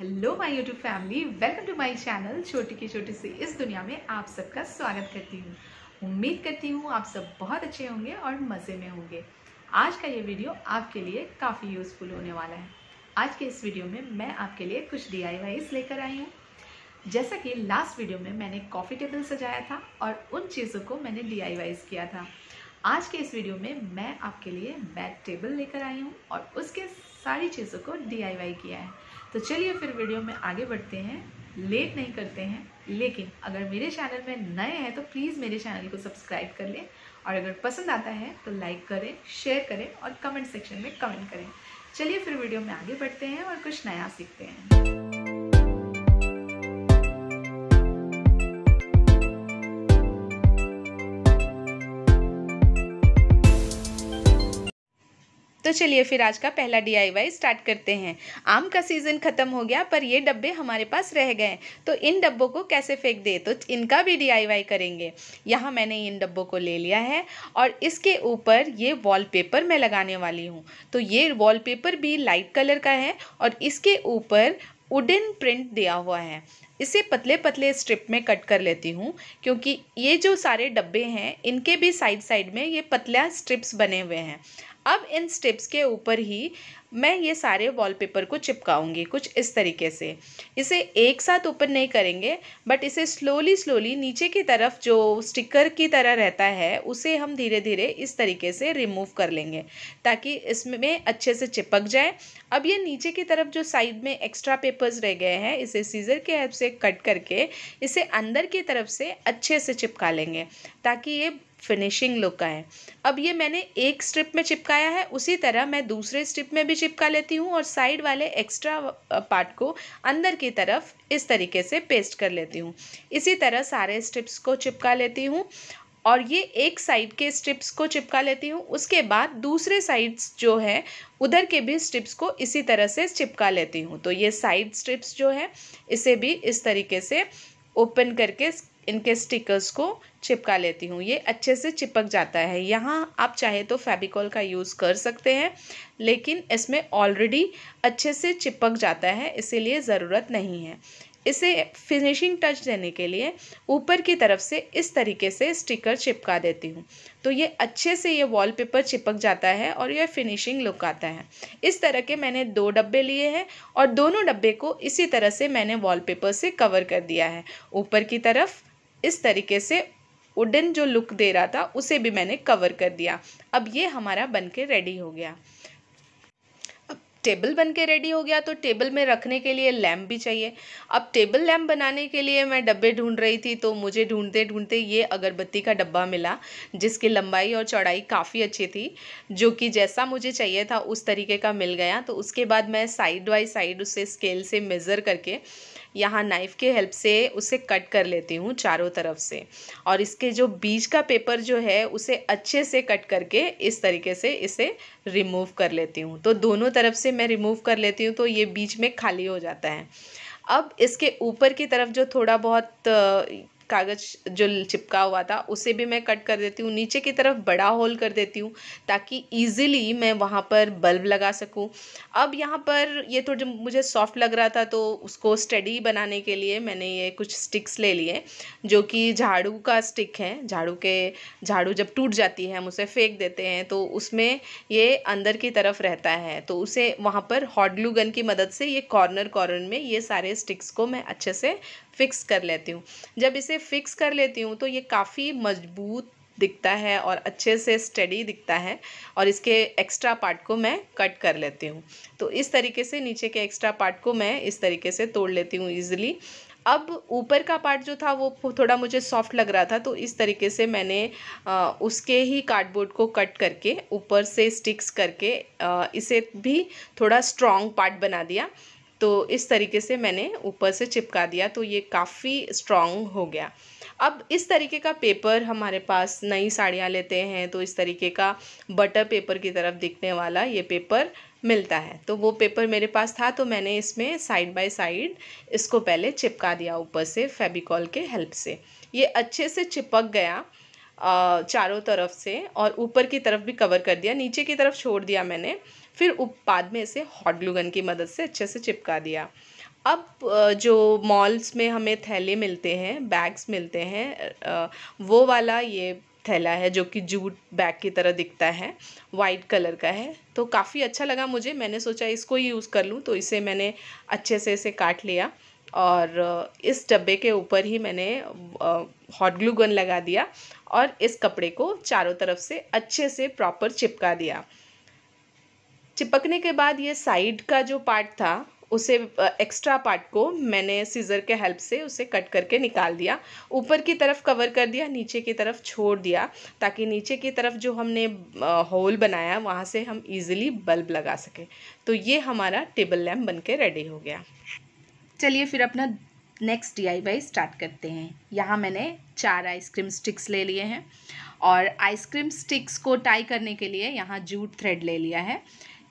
hello my YouTube family welcome to my channel छोटी की छोटी सी इस दुनिया में आप सबका स्वागत करती हूँ उम्मीद करती हूँ आप सब बहुत अच्छे होंगे और मज़े में होंगे आज का ये वीडियो आपके लिए काफ़ी यूज़फुल होने वाला है आज के इस वीडियो में मैं आपके लिए कुछ डी आई लेकर आई हूँ जैसा कि लास्ट वीडियो में मैंने कॉफ़ी टेबल सजाया था और उन चीज़ों को मैंने डी किया था आज के इस वीडियो में मैं आपके लिए बैग टेबल लेकर आई हूँ और उसके सारी चीज़ों को डी किया है तो चलिए फिर वीडियो में आगे बढ़ते हैं लेट नहीं करते हैं लेकिन अगर मेरे चैनल में नए हैं तो प्लीज़ मेरे चैनल को सब्सक्राइब कर लें और अगर पसंद आता है तो लाइक करें शेयर करें और कमेंट सेक्शन में कमेंट करें चलिए फिर वीडियो में आगे बढ़ते हैं और कुछ नया सीखते हैं तो चलिए फिर आज का पहला डी स्टार्ट करते हैं आम का सीज़न ख़त्म हो गया पर ये डब्बे हमारे पास रह गए तो इन डब्बों को कैसे फेंक दे तो इनका भी डी करेंगे यहाँ मैंने इन डब्बों को ले लिया है और इसके ऊपर ये वॉलपेपर मैं लगाने वाली हूँ तो ये वॉलपेपर भी लाइट कलर का है और इसके ऊपर वुडन प्रिंट दिया हुआ है इसे पतले पतले स्ट्रिप में कट कर लेती हूँ क्योंकि ये जो सारे डब्बे हैं इनके भी साइड साइड में ये पतला स्ट्रिप्स बने हुए हैं अब इन स्टेप्स के ऊपर ही मैं ये सारे वॉलपेपर को चिपकाऊंगी कुछ इस तरीके से इसे एक साथ ऊपर नहीं करेंगे बट इसे स्लोली स्लोली नीचे की तरफ जो स्टिकर की तरह रहता है उसे हम धीरे धीरे इस तरीके से रिमूव कर लेंगे ताकि इसमें अच्छे से चिपक जाए अब ये नीचे की तरफ जो साइड में एक्स्ट्रा पेपर्स रह गए हैं इसे सीज़र के हेल्प से कट करके इसे अंदर की तरफ से अच्छे से चिपका लेंगे ताकि ये फिनिशिंग लुक का है अब ये मैंने एक स्ट्रिप में चिपकाया है उसी तरह मैं दूसरे स्ट्रिप में भी चिपका लेती हूँ और साइड वाले एक्स्ट्रा पार्ट को अंदर की तरफ इस तरीके से पेस्ट कर लेती हूँ इसी तरह सारे स्ट्रिप्स को चिपका लेती हूँ और ये एक साइड के स्ट्रिप्स को चिपका लेती हूँ उसके बाद दूसरे साइड्स जो है उधर के भी स्ट्रिप्स को इसी तरह से चिपका लेती हूँ तो ये साइड स्ट्रिप्स जो है इसे भी इस तरीके से ओपन करके इनके स्टिकर्स को चिपका लेती हूँ ये अच्छे से चिपक जाता है यहाँ आप चाहे तो फेबिकॉल का यूज़ कर सकते हैं लेकिन इसमें ऑलरेडी अच्छे से चिपक जाता है इसीलिए ज़रूरत नहीं है इसे फिनिशिंग टच देने के लिए ऊपर की तरफ से इस तरीके से स्टिकर चिपका देती हूँ तो ये अच्छे से ये वॉलपेपर चिपक जाता है और यह फिनिशिंग लुक आता है इस तरह के मैंने दो डब्बे लिए हैं और दोनों डब्बे को इसी तरह से मैंने वॉलपेपर से कवर कर दिया है ऊपर की तरफ इस तरीके से उडन जो लुक दे रहा था उसे भी मैंने कवर कर दिया अब ये हमारा बन के रेडी हो गया अब टेबल बन के रेडी हो गया तो टेबल में रखने के लिए लैम्प भी चाहिए अब टेबल लैम्प बनाने के लिए मैं डब्बे ढूंढ रही थी तो मुझे ढूंढते ढूंढते ये अगरबत्ती का डब्बा मिला जिसकी लंबाई और चौड़ाई काफ़ी अच्छी थी जो कि जैसा मुझे चाहिए था उस तरीके का मिल गया तो उसके बाद मैं साइड बाई साइड उसे स्केल से मेज़र करके यहाँ नाइफ़ के हेल्प से उसे कट कर लेती हूँ चारों तरफ से और इसके जो बीज का पेपर जो है उसे अच्छे से कट करके इस तरीके से इसे रिमूव कर लेती हूँ तो दोनों तरफ से मैं रिमूव कर लेती हूँ तो ये बीच में खाली हो जाता है अब इसके ऊपर की तरफ जो थोड़ा बहुत कागज़ जो चिपका हुआ था उसे भी मैं कट कर देती हूँ नीचे की तरफ बड़ा होल कर देती हूँ ताकि ईजिली मैं वहाँ पर बल्ब लगा सकूँ अब यहाँ पर ये थोड़ा तो मुझे सॉफ्ट लग रहा था तो उसको स्टडी बनाने के लिए मैंने ये कुछ स्टिक्स ले लिए जो कि झाड़ू का स्टिक है झाड़ू के झाड़ू जब टूट जाती है हम उसे फेंक देते हैं तो उसमें ये अंदर की तरफ रहता है तो उसे वहाँ पर हॉट ग्लू गन की मदद से ये कॉर्नर कॉर्नर में ये सारे स्टिक्स को मैं अच्छे से फिक्स कर लेती हूँ जब इसे फिक्स कर लेती हूँ तो ये काफ़ी मजबूत दिखता है और अच्छे से स्टडी दिखता है और इसके एक्स्ट्रा पार्ट को मैं कट कर लेती हूँ तो इस तरीके से नीचे के एक्स्ट्रा पार्ट को मैं इस तरीके से तोड़ लेती हूँ ईजिली अब ऊपर का पार्ट जो था वो थोड़ा मुझे सॉफ्ट लग रहा था तो इस तरीके से मैंने आ, उसके ही कार्डबोर्ड को कट करके ऊपर से स्टिक्स करके आ, इसे भी थोड़ा स्ट्रॉन्ग पार्ट बना दिया तो इस तरीके से मैंने ऊपर से चिपका दिया तो ये काफ़ी स्ट्रॉन्ग हो गया अब इस तरीके का पेपर हमारे पास नई साड़ियाँ लेते हैं तो इस तरीके का बटर पेपर की तरफ दिखने वाला ये पेपर मिलता है तो वो पेपर मेरे पास था तो मैंने इसमें साइड बाय साइड इसको पहले चिपका दिया ऊपर से फेबिकॉल के हेल्प से ये अच्छे से चिपक गया चारों तरफ से और ऊपर की तरफ भी कवर कर दिया नीचे की तरफ छोड़ दिया मैंने फिर बाद में इसे हॉट ग्लूगन की मदद से अच्छे से चिपका दिया अब जो मॉल्स में हमें थैले मिलते हैं बैग्स मिलते हैं वो वाला ये थैला है जो कि जूट बैग की तरह दिखता है वाइट कलर का है तो काफ़ी अच्छा लगा मुझे मैंने सोचा इसको ही यूज़ कर लूँ तो इसे मैंने अच्छे से इसे काट लिया और इस डब्बे के ऊपर ही मैंने हॉट ग्लू गन लगा दिया और इस कपड़े को चारों तरफ से अच्छे से प्रॉपर चिपका दिया चिपकने के बाद ये साइड का जो पार्ट था उसे एक्स्ट्रा पार्ट को मैंने सीज़र के हेल्प से उसे कट करके निकाल दिया ऊपर की तरफ कवर कर दिया नीचे की तरफ छोड़ दिया ताकि नीचे की तरफ जो हमने होल बनाया वहाँ से हम इजीली बल्ब लगा सकें तो ये हमारा टेबल लैम्प बन के रेडी हो गया चलिए फिर अपना नेक्स्ट डी स्टार्ट करते हैं यहाँ मैंने चार आइसक्रीम स्टिक्स ले लिए हैं और आइसक्रीम स्टिक्स को टाई करने के लिए यहाँ जूट थ्रेड ले लिया है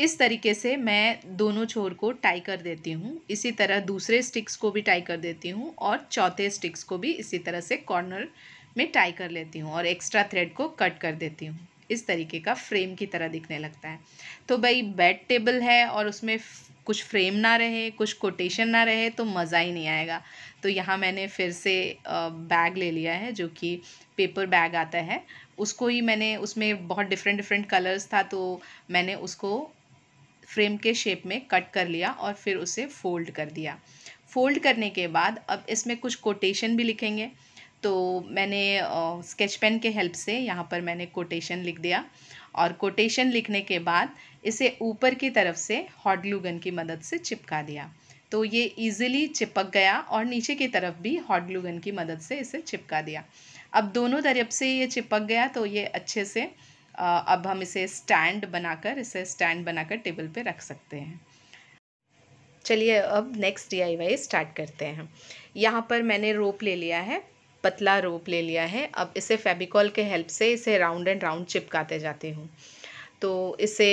इस तरीके से मैं दोनों छोर को टाई कर देती हूँ इसी तरह दूसरे स्टिक्स को भी टाई कर देती हूँ और चौथे स्टिक्स को भी इसी तरह से कॉर्नर में टाई कर लेती हूँ और एक्स्ट्रा थ्रेड को कट कर देती हूँ इस तरीके का फ्रेम की तरह दिखने लगता है तो भाई बेड टेबल है और उसमें कुछ फ्रेम ना रहे कुछ कोटेशन ना रहे तो मज़ा ही नहीं आएगा तो यहाँ मैंने फिर से बैग ले लिया है जो कि पेपर बैग आता है उसको ही मैंने उसमें बहुत डिफरेंट डिफरेंट कलर्स था तो मैंने उसको फ्रेम के शेप में कट कर लिया और फिर उसे फोल्ड कर दिया फोल्ड करने के बाद अब इसमें कुछ कोटेशन भी लिखेंगे तो मैंने स्केच पेन के हेल्प से यहाँ पर मैंने कोटेशन लिख दिया और कोटेशन लिखने के बाद इसे ऊपर की तरफ से हॉट ग्लू गन की मदद से चिपका दिया तो ये इजीली चिपक गया और नीचे की तरफ भी हॉट ग्लू गन की मदद से इसे चिपका दिया अब दोनों तरफ से ये चिपक गया तो ये अच्छे से अब हम इसे स्टैंड बनाकर इसे स्टैंड बनाकर टेबल पे रख सकते हैं चलिए अब नेक्स्ट डी स्टार्ट करते हैं यहाँ पर मैंने रोप ले लिया है पतला रोप ले लिया है अब इसे फेबिकॉल के हेल्प से इसे राउंड एंड राउंड चिपकाते जाती हूँ तो इसे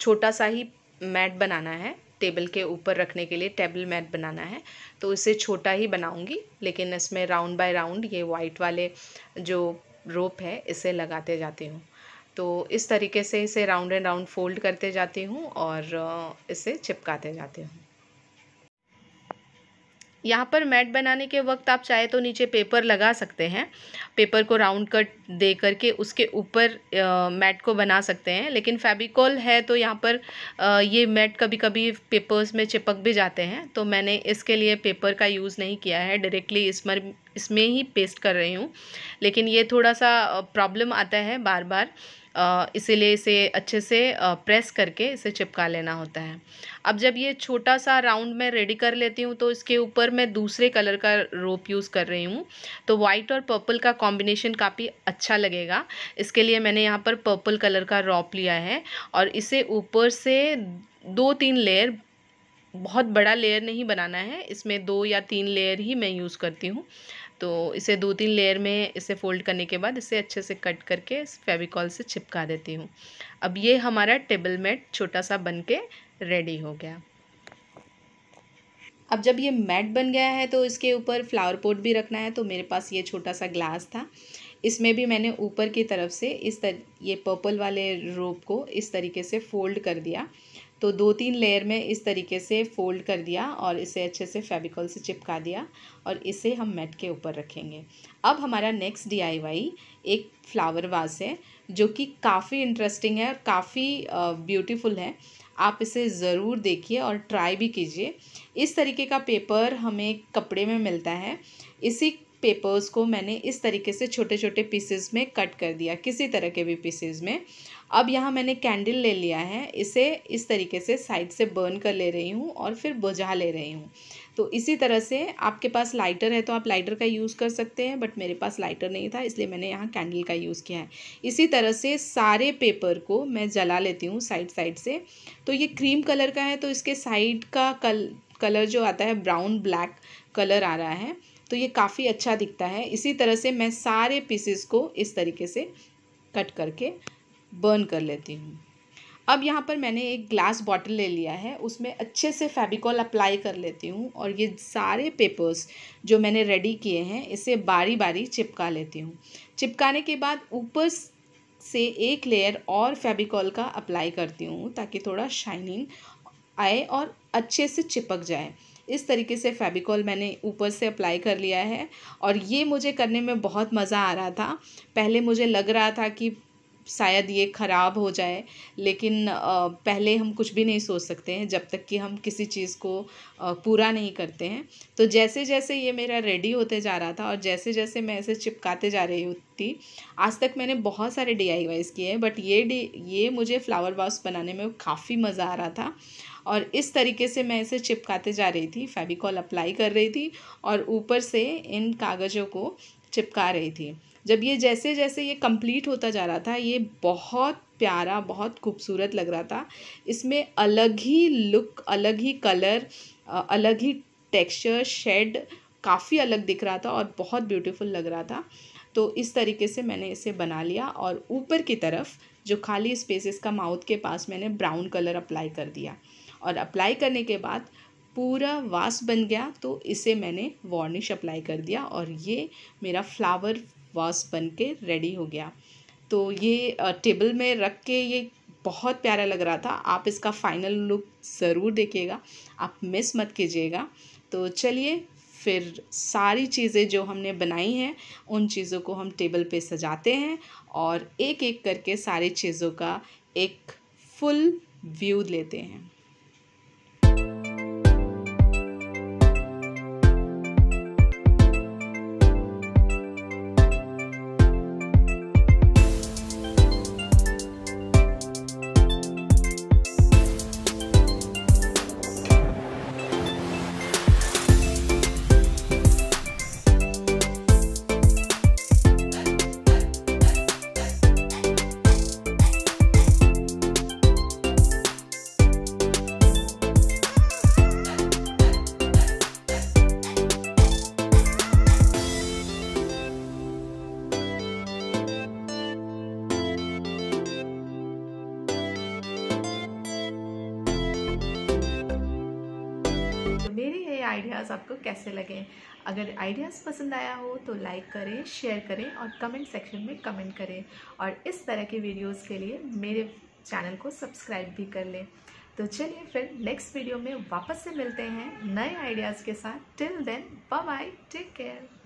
छोटा सा ही मैट बनाना है टेबल के ऊपर रखने के लिए टेबल मैट बनाना है तो इसे छोटा ही बनाऊंगी लेकिन इसमें राउंड बाय राउंड ये वाइट वाले जो रोप है इसे लगाते जाती हूँ तो इस तरीके से इसे राउंड एंड राउंड फोल्ड करते जाती हूँ और इसे चिपकाते जाती हूँ यहाँ पर मैट बनाने के वक्त आप चाहे तो नीचे पेपर लगा सकते हैं पेपर को राउंड कट दे करके उसके ऊपर मैट को बना सकते हैं लेकिन फैबिकॉल है तो यहाँ पर आ, ये मैट कभी कभी पेपर्स में चिपक भी जाते हैं तो मैंने इसके लिए पेपर का यूज़ नहीं किया है डायरेक्टली इसमें इसमें ही पेस्ट कर रही हूँ लेकिन ये थोड़ा सा प्रॉब्लम आता है बार बार इसीलिए इसे अच्छे से प्रेस करके इसे चिपका लेना होता है अब जब ये छोटा सा राउंड मैं रेडी कर लेती हूँ तो इसके ऊपर मैं दूसरे कलर का रोप यूज़ कर रही हूँ तो वाइट और पर्पल का कॉम्बिनेशन काफ़ी अच्छा लगेगा इसके लिए मैंने यहाँ पर पर्पल कलर का रॉप लिया है और इसे ऊपर से दो तीन लेयर बहुत बड़ा लेयर नहीं बनाना है इसमें दो या तीन लेयर ही मैं यूज़ करती हूँ तो इसे दो तीन लेयर में इसे फोल्ड करने के बाद इसे अच्छे से कट करके फेविकॉल से चिपका देती हूँ अब ये हमारा टेबल मैट छोटा सा बन के रेडी हो गया अब जब ये मैट बन गया है तो इसके ऊपर फ्लावर पोट भी रखना है तो मेरे पास ये छोटा सा ग्लास था इसमें भी मैंने ऊपर की तरफ से इस तर ये पर्पल वाले रोप को इस तरीके से फोल्ड कर दिया तो दो तीन लेयर में इस तरीके से फोल्ड कर दिया और इसे अच्छे से फेबिकॉल से चिपका दिया और इसे हम मेट के ऊपर रखेंगे अब हमारा नेक्स्ट डीआईवाई एक फ्लावर वास है जो कि काफ़ी इंटरेस्टिंग है और काफ़ी ब्यूटीफुल है आप इसे ज़रूर देखिए और ट्राई भी कीजिए इस तरीके का पेपर हमें कपड़े में मिलता है इसी पेपर्स को मैंने इस तरीके से छोटे छोटे पीसेस में कट कर दिया किसी तरह के भी पीसेस में अब यहाँ मैंने कैंडल ले लिया है इसे इस तरीके से साइड से बर्न कर ले रही हूँ और फिर बुझा ले रही हूँ तो इसी तरह से आपके पास लाइटर है तो आप लाइटर का यूज़ कर सकते हैं बट मेरे पास लाइटर नहीं था इसलिए मैंने यहाँ कैंडल का यूज़ किया है इसी तरह से सारे पेपर को मैं जला लेती हूँ साइड साइड से तो ये क्रीम कलर का है तो इसके साइड का कल कलर जो आता है ब्राउन ब्लैक कलर आ रहा है तो ये काफ़ी अच्छा दिखता है इसी तरह से मैं सारे पीसेस को इस तरीके से कट करके बर्न कर लेती हूँ अब यहाँ पर मैंने एक ग्लास बॉटल ले लिया है उसमें अच्छे से फेबिकॉल अप्लाई कर लेती हूँ और ये सारे पेपर्स जो मैंने रेडी किए हैं इसे बारी बारी चिपका लेती हूँ चिपकाने के बाद ऊपर से एक लेयर और फेबिकॉल का अप्लाई करती हूँ ताकि थोड़ा शाइनिंग आए और अच्छे से चिपक जाए इस तरीके से फेबिकॉल मैंने ऊपर से अप्लाई कर लिया है और ये मुझे करने में बहुत मज़ा आ रहा था पहले मुझे लग रहा था कि शायद ये ख़राब हो जाए लेकिन पहले हम कुछ भी नहीं सोच सकते हैं जब तक कि हम किसी चीज़ को पूरा नहीं करते हैं तो जैसे जैसे ये मेरा रेडी होते जा रहा था और जैसे जैसे मैं इसे चिपकाते जा रही होती आज तक मैंने बहुत सारे डी आई वाइज किए हैं बट ये डी ये मुझे फ्लावर वास बनाने में काफ़ी मज़ा आ रहा था और इस तरीके से मैं इसे चिपकाते जा रही थी फेविकॉल अप्लाई कर रही थी और ऊपर से इन कागज़ों को चिपका रही थी जब ये जैसे जैसे ये कंप्लीट होता जा रहा था ये बहुत प्यारा बहुत खूबसूरत लग रहा था इसमें अलग ही लुक अलग ही कलर अलग ही टेक्सचर शेड काफ़ी अलग दिख रहा था और बहुत ब्यूटीफुल लग रहा था तो इस तरीके से मैंने इसे बना लिया और ऊपर की तरफ जो खाली स्पेसेस का माउथ के पास मैंने ब्राउन कलर अप्लाई कर दिया और अप्लाई करने के बाद पूरा वास बन गया तो इसे मैंने वार्निश अप्लाई कर दिया और ये मेरा फ्लावर वॉस बन के रेडी हो गया तो ये टेबल में रख के ये बहुत प्यारा लग रहा था आप इसका फाइनल लुक ज़रूर देखिएगा आप मिस मत कीजिएगा तो चलिए फिर सारी चीज़ें जो हमने बनाई हैं उन चीज़ों को हम टेबल पे सजाते हैं और एक एक करके सारी चीज़ों का एक फुल व्यू लेते हैं मेरे ये आइडियाज़ आपको कैसे लगे अगर आइडियाज़ पसंद आया हो तो लाइक करें शेयर करें और कमेंट सेक्शन में कमेंट करें और इस तरह के वीडियोस के लिए मेरे चैनल को सब्सक्राइब भी कर लें तो चलिए फिर नेक्स्ट वीडियो में वापस से मिलते हैं नए आइडियाज़ के साथ till then bye bye take care